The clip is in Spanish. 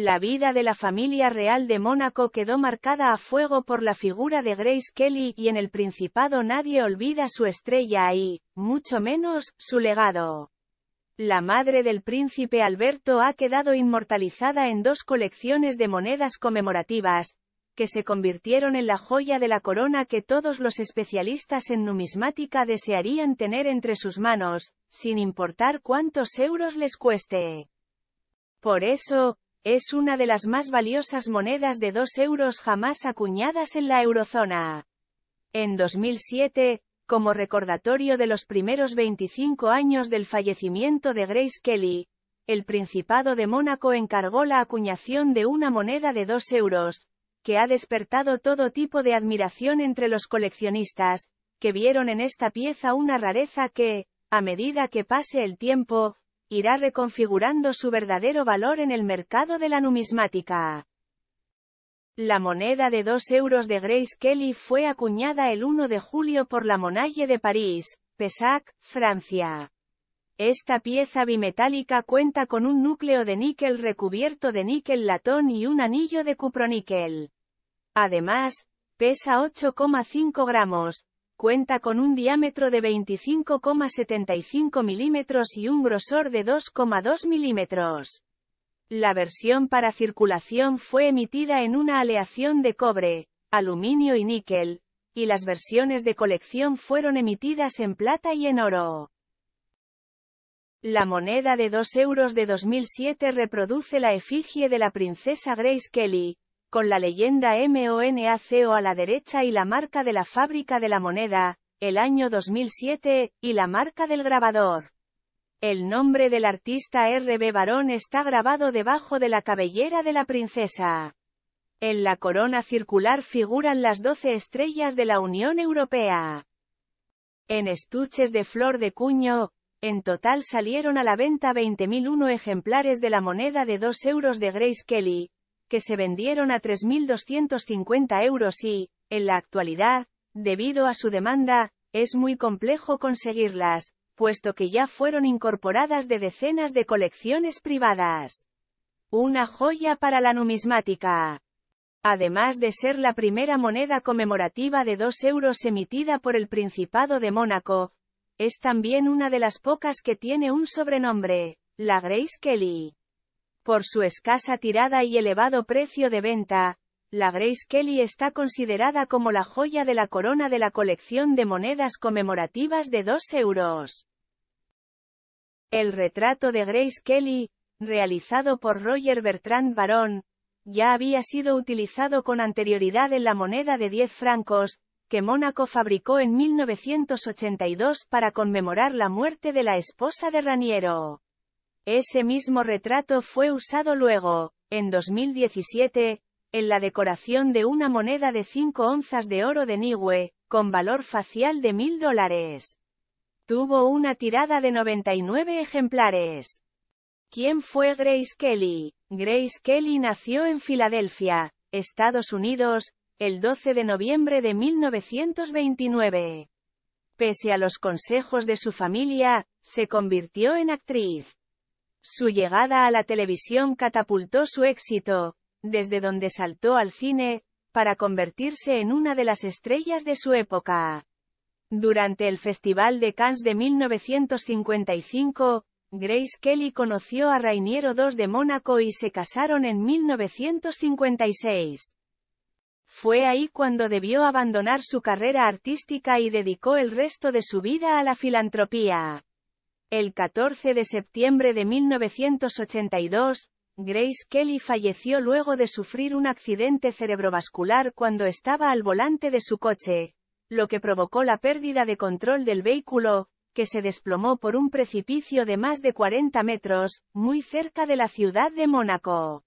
La vida de la familia real de Mónaco quedó marcada a fuego por la figura de Grace Kelly y en el Principado nadie olvida su estrella y, mucho menos, su legado. La madre del príncipe Alberto ha quedado inmortalizada en dos colecciones de monedas conmemorativas, que se convirtieron en la joya de la corona que todos los especialistas en numismática desearían tener entre sus manos, sin importar cuántos euros les cueste. Por eso, es una de las más valiosas monedas de 2 euros jamás acuñadas en la eurozona. En 2007, como recordatorio de los primeros 25 años del fallecimiento de Grace Kelly, el Principado de Mónaco encargó la acuñación de una moneda de 2 euros, que ha despertado todo tipo de admiración entre los coleccionistas, que vieron en esta pieza una rareza que, a medida que pase el tiempo, irá reconfigurando su verdadero valor en el mercado de la numismática. La moneda de 2 euros de Grace Kelly fue acuñada el 1 de julio por la Monalle de París, Pesac, Francia. Esta pieza bimetálica cuenta con un núcleo de níquel recubierto de níquel latón y un anillo de cuproníquel. Además, pesa 8,5 gramos, cuenta con un diámetro de 25,75 milímetros y un grosor de 2,2 milímetros. La versión para circulación fue emitida en una aleación de cobre, aluminio y níquel, y las versiones de colección fueron emitidas en plata y en oro. La moneda de 2 euros de 2007 reproduce la efigie de la princesa Grace Kelly, con la leyenda MONACO a la derecha y la marca de la fábrica de la moneda, el año 2007, y la marca del grabador. El nombre del artista R.B. Barón está grabado debajo de la cabellera de la princesa. En la corona circular figuran las 12 estrellas de la Unión Europea. En estuches de flor de cuño, en total salieron a la venta 20.001 ejemplares de la moneda de 2 euros de Grace Kelly, que se vendieron a 3.250 euros y, en la actualidad, debido a su demanda, es muy complejo conseguirlas, puesto que ya fueron incorporadas de decenas de colecciones privadas. Una joya para la numismática. Además de ser la primera moneda conmemorativa de 2 euros emitida por el Principado de Mónaco, es también una de las pocas que tiene un sobrenombre, la Grace Kelly. Por su escasa tirada y elevado precio de venta, la Grace Kelly está considerada como la joya de la corona de la colección de monedas conmemorativas de 2 euros. El retrato de Grace Kelly, realizado por Roger Bertrand Barón, ya había sido utilizado con anterioridad en la moneda de 10 francos, que Mónaco fabricó en 1982 para conmemorar la muerte de la esposa de Raniero. Ese mismo retrato fue usado luego, en 2017, en la decoración de una moneda de 5 onzas de oro de Niue, con valor facial de 1000 dólares. Tuvo una tirada de 99 ejemplares. ¿Quién fue Grace Kelly? Grace Kelly nació en Filadelfia, Estados Unidos, el 12 de noviembre de 1929. Pese a los consejos de su familia, se convirtió en actriz. Su llegada a la televisión catapultó su éxito, desde donde saltó al cine, para convertirse en una de las estrellas de su época. Durante el Festival de Cannes de 1955, Grace Kelly conoció a Rainiero II de Mónaco y se casaron en 1956. Fue ahí cuando debió abandonar su carrera artística y dedicó el resto de su vida a la filantropía. El 14 de septiembre de 1982, Grace Kelly falleció luego de sufrir un accidente cerebrovascular cuando estaba al volante de su coche, lo que provocó la pérdida de control del vehículo, que se desplomó por un precipicio de más de 40 metros, muy cerca de la ciudad de Mónaco.